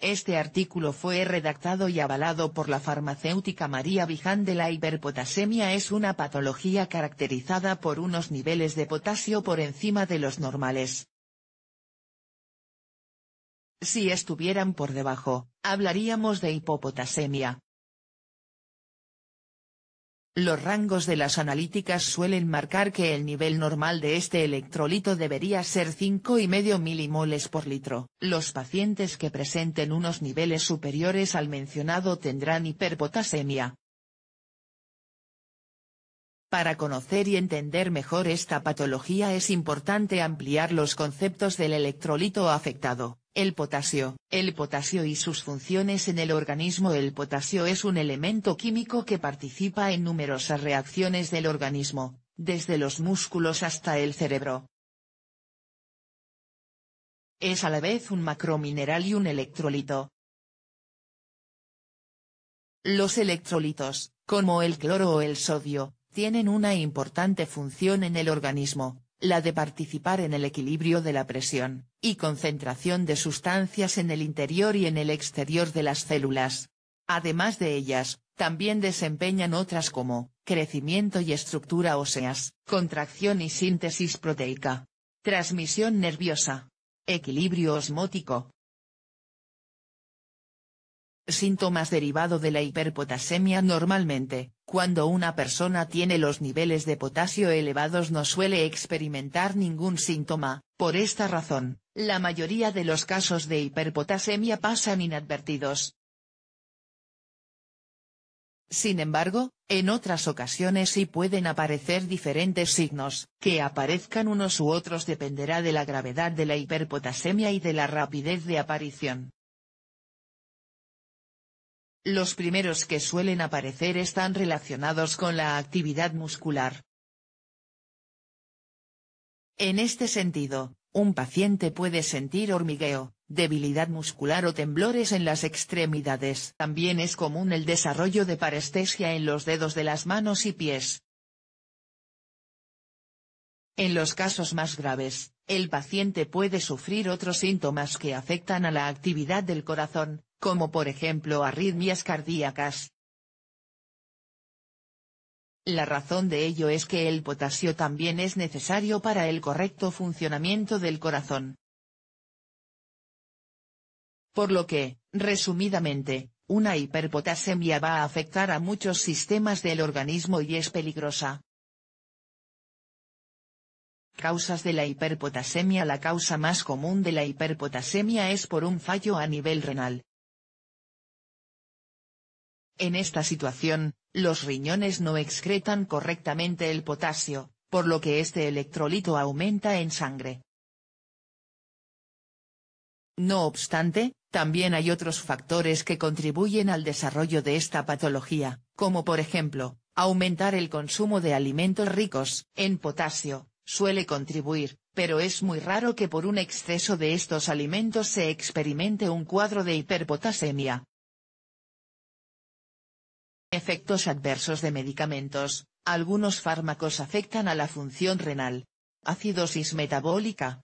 Este artículo fue redactado y avalado por la farmacéutica María Viján de la hiperpotasemia es una patología caracterizada por unos niveles de potasio por encima de los normales. Si estuvieran por debajo, hablaríamos de hipopotasemia, los rangos de las analíticas suelen marcar que el nivel normal de este electrolito debería ser 5,5 milimoles por litro. Los pacientes que presenten unos niveles superiores al mencionado tendrán hiperpotasemia. Para conocer y entender mejor esta patología es importante ampliar los conceptos del electrolito afectado. El potasio. El potasio y sus funciones en el organismo El potasio es un elemento químico que participa en numerosas reacciones del organismo, desde los músculos hasta el cerebro. Es a la vez un macromineral y un electrolito. Los electrolitos, como el cloro o el sodio, tienen una importante función en el organismo, la de participar en el equilibrio de la presión, y concentración de sustancias en el interior y en el exterior de las células. Además de ellas, también desempeñan otras como, crecimiento y estructura óseas, contracción y síntesis proteica, transmisión nerviosa, equilibrio osmótico. Síntomas derivados de la hiperpotasemia Normalmente, cuando una persona tiene los niveles de potasio elevados no suele experimentar ningún síntoma, por esta razón, la mayoría de los casos de hiperpotasemia pasan inadvertidos. Sin embargo, en otras ocasiones sí pueden aparecer diferentes signos, que aparezcan unos u otros dependerá de la gravedad de la hiperpotasemia y de la rapidez de aparición. Los primeros que suelen aparecer están relacionados con la actividad muscular, en este sentido, un paciente puede sentir hormigueo, debilidad muscular o temblores en las extremidades. También es común el desarrollo de parestesia en los dedos de las manos y pies. En los casos más graves, el paciente puede sufrir otros síntomas que afectan a la actividad del corazón, como por ejemplo arritmias cardíacas, la razón de ello es que el potasio también es necesario para el correcto funcionamiento del corazón. Por lo que, resumidamente, una hiperpotasemia va a afectar a muchos sistemas del organismo y es peligrosa. Causas de la hiperpotasemia La causa más común de la hiperpotasemia es por un fallo a nivel renal, en esta situación, los riñones no excretan correctamente el potasio, por lo que este electrolito aumenta en sangre. No obstante, también hay otros factores que contribuyen al desarrollo de esta patología, como por ejemplo, aumentar el consumo de alimentos ricos en potasio, suele contribuir, pero es muy raro que por un exceso de estos alimentos se experimente un cuadro de hiperpotasemia, Efectos adversos de medicamentos, algunos fármacos afectan a la función renal. Acidosis metabólica.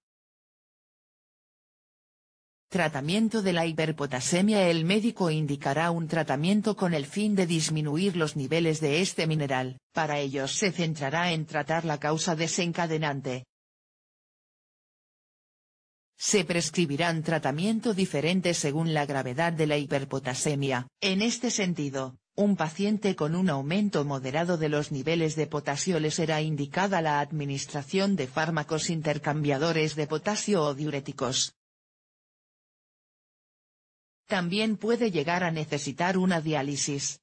Tratamiento de la hiperpotasemia El médico indicará un tratamiento con el fin de disminuir los niveles de este mineral, para ello se centrará en tratar la causa desencadenante. Se prescribirán tratamiento diferente según la gravedad de la hiperpotasemia, en este sentido, un paciente con un aumento moderado de los niveles de potasio le será indicada la administración de fármacos intercambiadores de potasio o diuréticos. También puede llegar a necesitar una diálisis.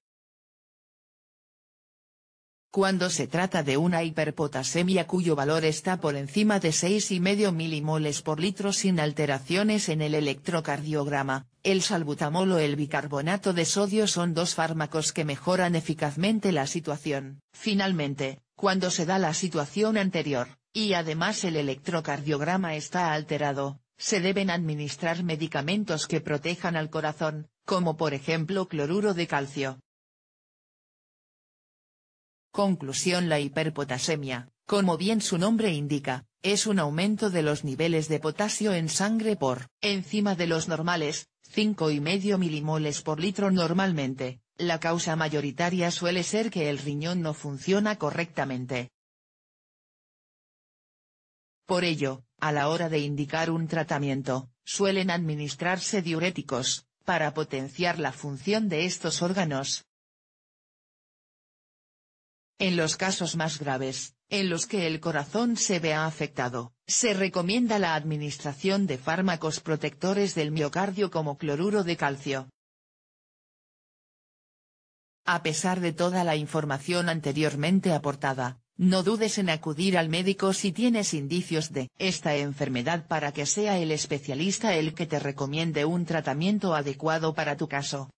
Cuando se trata de una hiperpotasemia cuyo valor está por encima de 6,5 milimoles por litro sin alteraciones en el electrocardiograma, el salbutamol o el bicarbonato de sodio son dos fármacos que mejoran eficazmente la situación. Finalmente, cuando se da la situación anterior, y además el electrocardiograma está alterado, se deben administrar medicamentos que protejan al corazón, como por ejemplo cloruro de calcio. Conclusión La hiperpotasemia, como bien su nombre indica, es un aumento de los niveles de potasio en sangre por encima de los normales, 5,5 milimoles por litro normalmente, la causa mayoritaria suele ser que el riñón no funciona correctamente. Por ello, a la hora de indicar un tratamiento, suelen administrarse diuréticos, para potenciar la función de estos órganos, en los casos más graves, en los que el corazón se vea afectado, se recomienda la administración de fármacos protectores del miocardio como cloruro de calcio. A pesar de toda la información anteriormente aportada, no dudes en acudir al médico si tienes indicios de esta enfermedad para que sea el especialista el que te recomiende un tratamiento adecuado para tu caso.